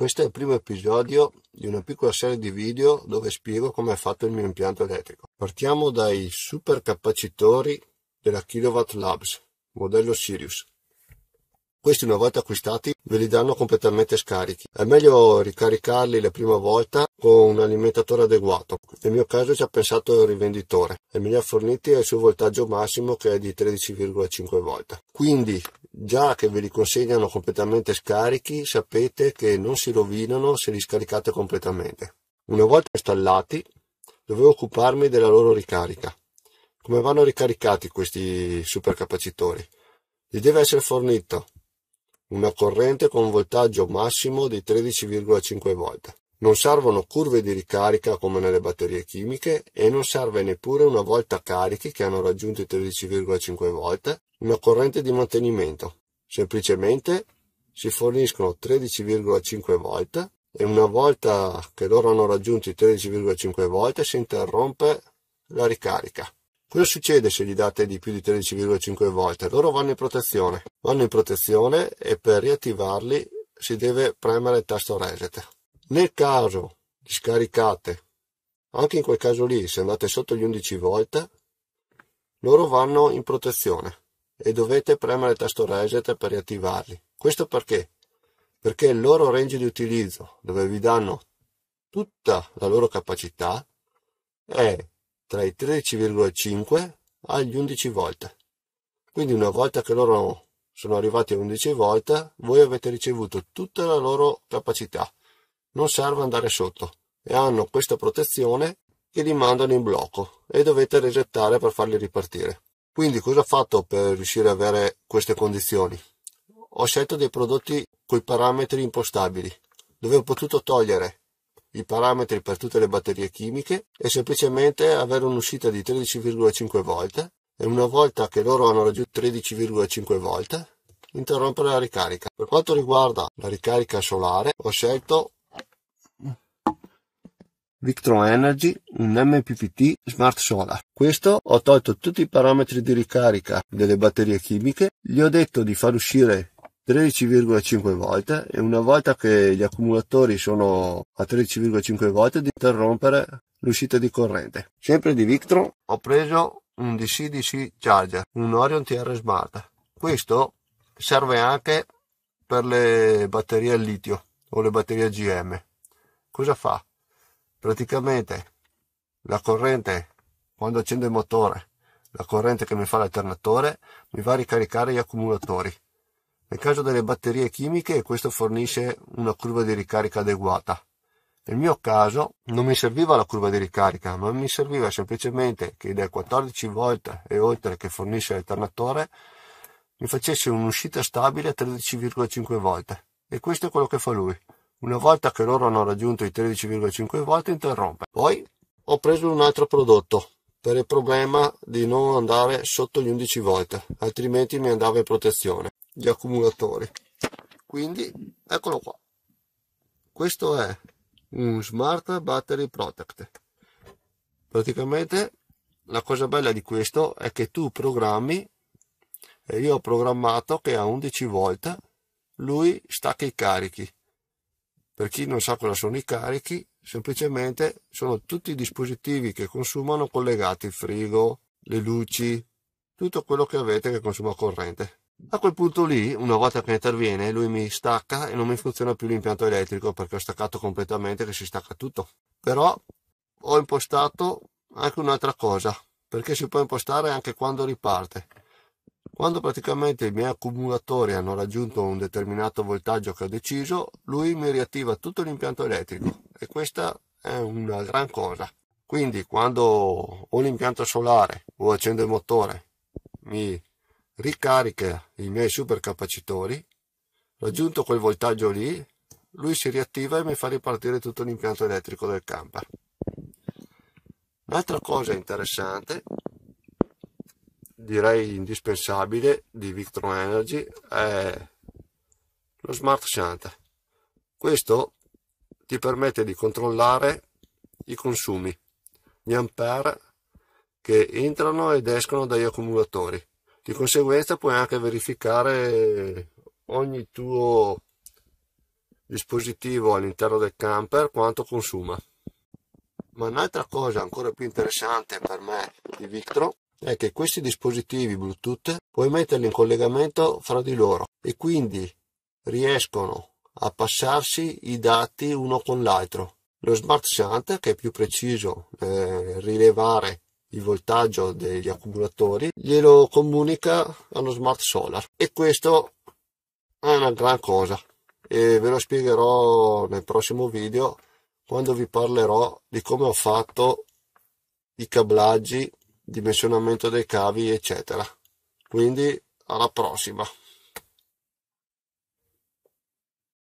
Questo è il primo episodio di una piccola serie di video dove spiego come è fatto il mio impianto elettrico. Partiamo dai supercapacitori della Kilowatt Labs, modello Sirius. Questi una volta acquistati ve li danno completamente scarichi. È meglio ricaricarli la prima volta con un alimentatore adeguato. Nel mio caso ci ha pensato il rivenditore. e me li ha forniti al suo voltaggio massimo che è di 13,5 volt. Quindi già che ve li consegnano completamente scarichi sapete che non si rovinano se li scaricate completamente. Una volta installati dovevo occuparmi della loro ricarica. Come vanno ricaricati questi supercapacitori? Gli deve essere fornito una corrente con voltaggio massimo di 13,5 V. Non servono curve di ricarica come nelle batterie chimiche e non serve neppure una volta carichi che hanno raggiunto i 13,5 V una corrente di mantenimento. Semplicemente si forniscono 13,5 V e una volta che loro hanno raggiunto i 13,5 V si interrompe la ricarica. Cosa succede se gli date di più di 13,5 volte? Loro vanno in protezione. Vanno in protezione e per riattivarli si deve premere il tasto reset. Nel caso di scaricate, anche in quel caso lì, se andate sotto gli 11 volt, loro vanno in protezione e dovete premere il tasto reset per riattivarli. Questo perché? Perché il loro range di utilizzo, dove vi danno tutta la loro capacità, è tra i 13,5 agli 11 volte. Quindi una volta che loro sono arrivati 11 volte, voi avete ricevuto tutta la loro capacità. Non serve andare sotto e hanno questa protezione che li mandano in blocco e dovete resettare per farli ripartire. Quindi cosa ho fatto per riuscire ad avere queste condizioni? Ho scelto dei prodotti con i parametri impostabili, dove ho potuto togliere i parametri per tutte le batterie chimiche e semplicemente avere un'uscita di 13,5 volt e una volta che loro hanno raggiunto 13,5 volt interrompere la ricarica. Per quanto riguarda la ricarica solare ho scelto Victron Energy, un MPPT Smart Solar. Questo ho tolto tutti i parametri di ricarica delle batterie chimiche, gli ho detto di far uscire 13,5 volte e una volta che gli accumulatori sono a 13,5 volte di interrompere l'uscita di corrente. Sempre di Victron ho preso un DC-DC charger, un Orion TR Smart. Questo serve anche per le batterie al litio o le batterie GM. Cosa fa? Praticamente la corrente, quando accendo il motore, la corrente che mi fa l'alternatore mi va a ricaricare gli accumulatori. Nel caso delle batterie chimiche questo fornisce una curva di ricarica adeguata. Nel mio caso non mi serviva la curva di ricarica, ma mi serviva semplicemente che dai 14 volt e oltre che fornisce l'alternatore mi facesse un'uscita stabile a 13,5 volt. E questo è quello che fa lui. Una volta che loro hanno raggiunto i 13,5 volt interrompe. Poi ho preso un altro prodotto per il problema di non andare sotto gli 11 volt, altrimenti mi andava in protezione gli accumulatori quindi eccolo qua questo è un smart battery protect praticamente la cosa bella di questo è che tu programmi e io ho programmato che a 11 volt lui stacca i carichi per chi non sa cosa sono i carichi semplicemente sono tutti i dispositivi che consumano collegati il frigo le luci tutto quello che avete che consuma corrente a quel punto lì, una volta che interviene, lui mi stacca e non mi funziona più l'impianto elettrico perché ho staccato completamente che si stacca tutto. Però ho impostato anche un'altra cosa, perché si può impostare anche quando riparte. Quando praticamente i miei accumulatori hanno raggiunto un determinato voltaggio che ho deciso, lui mi riattiva tutto l'impianto elettrico e questa è una gran cosa. Quindi quando ho l'impianto solare o accendo il motore, mi ricarica i miei supercapacitori, raggiunto quel voltaggio lì, lui si riattiva e mi fa ripartire tutto l'impianto elettrico del camper. Un'altra cosa interessante, direi indispensabile, di Victron Energy è lo Smart Shunt. Questo ti permette di controllare i consumi, gli ampere che entrano ed escono dagli accumulatori di conseguenza puoi anche verificare ogni tuo dispositivo all'interno del camper quanto consuma. Ma un'altra cosa ancora più interessante per me di Victro è che questi dispositivi Bluetooth puoi metterli in collegamento fra di loro e quindi riescono a passarsi i dati uno con l'altro. Lo Smart Shunt, che è più preciso nel eh, rilevare il voltaggio degli accumulatori, glielo comunica allo smart solar e questo è una gran cosa e ve lo spiegherò nel prossimo video quando vi parlerò di come ho fatto i cablaggi, dimensionamento dei cavi eccetera. Quindi alla prossima!